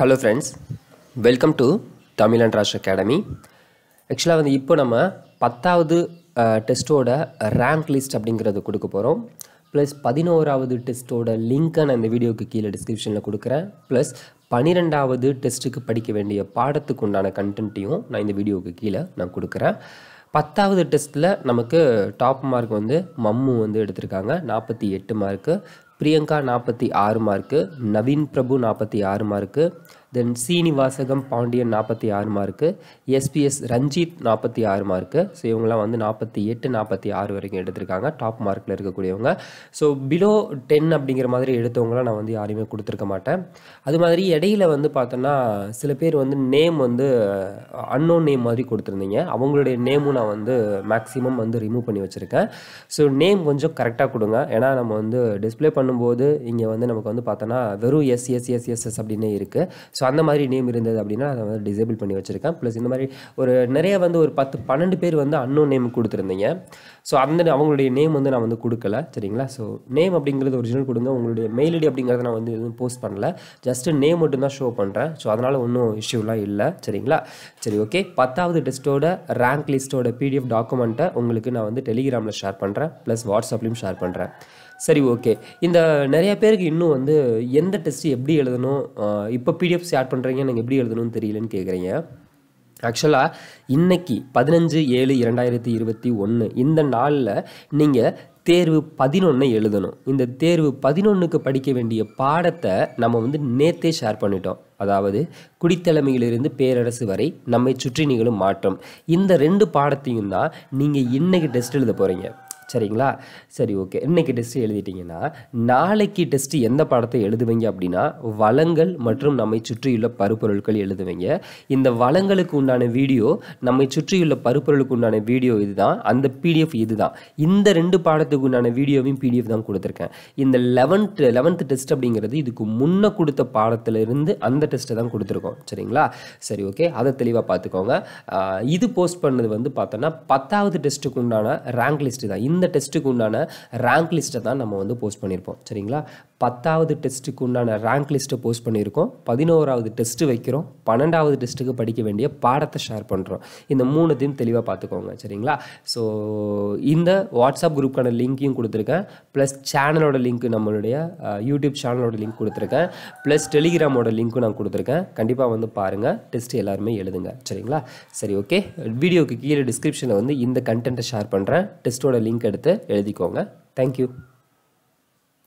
hello friends welcome to Tamil and Rash academy ஆக்சுவலாக வந்து இப்போ நம்ம பத்தாவது டெஸ்ட்டோட ரேங்க் லிஸ்ட் அப்படிங்கிறது கொடுக்க போகிறோம் ப்ளஸ் பதினோராவது டெஸ்ட்டோட லிங்க்கை நான் இந்த வீடியோக்கு கீழே டிஸ்கிரிப்ஷனில் கொடுக்குறேன் ப்ளஸ் பன்னிரெண்டாவது டெஸ்ட்டுக்கு படிக்க வேண்டிய பாடத்துக்கு உண்டான கண்டென்ட்டையும் நான் இந்த வீடியோவுக்கு கீழே நான் கொடுக்குறேன் பத்தாவது டெஸ்ட்டில் நமக்கு டாப் மார்க் வந்து மம்மு வந்து எடுத்திருக்காங்க நாற்பத்தி எட்டு மார்க்கு பிரியங்கா நாற்பத்தி ஆறு மார்க்கு நவீன் பிரபு நாற்பத்தி ஆறு மார்க்கு தென் சீனிவாசகம் பாண்டியன் நாற்பத்தி ஆறு மார்க்கு எஸ்பிஎஸ் ரஞ்சித் நாற்பத்தி ஆறு மார்க்கு ஸோ இவங்களாம் வந்து நாற்பத்தி எட்டு நாற்பத்தி ஆறு வரைக்கும் எடுத்திருக்காங்க டாப் மார்க்கில் இருக்கக்கூடியவங்க ஸோ பிலோ டென் அப்படிங்கிற மாதிரி எடுத்தவங்களாம் நான் வந்து யாரையுமே கொடுத்துருக்க மாட்டேன் அது மாதிரி இடையில வந்து பார்த்தோன்னா சில பேர் வந்து நேம் வந்து அன்னோன் நேம் மாதிரி கொடுத்துருந்தீங்க அவங்களுடைய நேமும் நான் வந்து மேக்ஸிமம் வந்து ரிமூவ் பண்ணி வச்சுருக்கேன் ஸோ நேம் கொஞ்சம் கரெக்டாக கொடுங்க ஏன்னா நம்ம வந்து டிஸ்பிளே பண்ணும்போது இங்கே வந்து நமக்கு வந்து பார்த்தோன்னா வெறும் S S S S S இருக்குது ஸோ அந்த மாதிரி நேம் இருந்தது அப்படின்னா அதை வந்து டிசேபிள் பண்ணி வச்சுருக்கேன் ப்ளஸ் இந்த மாதிரி ஒரு நிறைய வந்து ஒரு பத்து பன்னெண்டு பேர் வந்து அன்னோ நேம் கொடுத்துருந்தீங்க ஸோ அந்த அவங்களுடைய நேம் வந்து நான் வந்து கொடுக்கல சரிங்களா ஸோ நேம் அப்படிங்கிறது ஒரிஜினல் கொடுங்க உங்களுடைய மெயில் ஐடி அப்படிங்கிறத நான் வந்து எதுவும் போஸ்ட் பண்ணல ஜஸ்ட் நேம் மட்டும்தான் ஷோ பண்ணுறேன் ஸோ அதனால் ஒன்றும் இஷ்யூலாம் இல்லை சரிங்களா சரி ஓகே பத்தாவது டெஸ்ட்டோட ரேங்க் லிஸ்ட்டோட பிடிஎஃப் டாக்குமெண்ட்டை உங்களுக்கு நான் வந்து டெலிகிராமில் ஷேர் பண்ணுறேன் ப்ளஸ் வாட்ஸ்அப்லேயும் ஷேர் பண்ணுறேன் சரி ஓகே இந்த நிறைய பேருக்கு இன்னும் வந்து எந்த டெஸ்ட் எப்படி எழுதணும் இப்போ பிடிஎஃப் பிடிஎஃப் ஷேர் பண்ணுறீங்க எனக்கு எப்படி எழுதணும்னு தெரியலன்னு கேட்குறீங்க ஆக்சுவலாக இன்றைக்கி பதினஞ்சு ஏழு இரண்டாயிரத்தி இருபத்தி ஒன்று இந்த நாளில் நீங்கள் தேர்வு பதினொன்று எழுதணும் இந்த தேர்வு பதினொன்றுக்கு படிக்க வேண்டிய பாடத்தை நம்ம வந்து நேத்தே ஷேர் பண்ணிட்டோம் அதாவது குடித்தலைமையிலிருந்து பேரரசு வரை நம்மை சுற்றி நிகழும் மாற்றம் இந்த ரெண்டு பாடத்தையும் தான் நீங்கள் இன்றைக்கி டெஸ்ட் எழுத போகிறீங்க சரிங்களா சரி ஓகே இன்றைக்கி டெஸ்ட்டு எழுதிட்டிங்கன்னா நாளைக்கு டெஸ்ட்டு எந்த பாடத்தை எழுதுவீங்க அப்படின்னா வளங்கள் மற்றும் நம்மை சுற்றியுள்ள பருப்பொருட்கள் எழுதுவீங்க இந்த வளங்களுக்கு உண்டான வீடியோ நம்மை சுற்றியுள்ள பருப்பொருளுக்கு உண்டான வீடியோ இதுதான் அந்த பிடிஎஃப் இதுதான் இந்த ரெண்டு பாடத்துக்கு உண்டான வீடியோவையும் பிடிஎஃப் தான் கொடுத்துருக்கேன் இந்த லெவன்த் லெவன்த் டெஸ்ட் அப்படிங்கிறது இதுக்கு முன்னே கொடுத்த பாடத்திலிருந்து அந்த டெஸ்ட்டை தான் கொடுத்துருக்கோம் சரிங்களா சரி ஓகே அதை தெளிவாக பார்த்துக்கோங்க இது போஸ்ட் பண்ணது வந்து பார்த்தோன்னா பத்தாவது டெஸ்ட்டுக்கு உண்டான ரேங்க் லிஸ்ட்டு தான் இந்த டெஸ்ட்டுக்கு உண்டான ரேங்க் லிஸ்ட்டை தான் நம்ம வந்து போஸ்ட் பண்ணியிருப்போம் சரிங்களா பத்தாவது டெஸ்ட்டுக்கு உண்டான ரேங்க் லிஸ்ட்டை போஸ்ட் பண்ணியிருக்கோம் பதினோராவது டெஸ்ட்டு வைக்கிறோம் பன்னெண்டாவது டெஸ்ட்டுக்கு படிக்க வேண்டிய பாடத்தை ஷேர் பண்ணுறோம் இந்த மூணுத்தையும் தெளிவாக பார்த்துக்கோங்க சரிங்களா ஸோ இந்த வாட்ஸ்அப் குரூப்கான லிங்க்கையும் கொடுத்துருக்கேன் ப்ளஸ் சேனலோட லிங்க் நம்மளுடைய யூடியூப் சேனலோட லிங்க் கொடுத்துருக்கேன் ப்ளஸ் டெலிகிராமோட லிங்க்கும் நான் கொடுத்துருக்கேன் கண்டிப்பாக வந்து பாருங்கள் டெஸ்ட் எல்லாருமே எழுதுங்க சரிங்களா சரி ஓகே வீடியோக்கு கீழே டிஸ்கிரிப்ஷனில் வந்து இந்த கண்டென்ட்டை ஷேர் பண்ணுறேன் டெஸ்ட்டோட லிங்க் எடுத்து எழுதிக்கோங்க தேங்க்யூ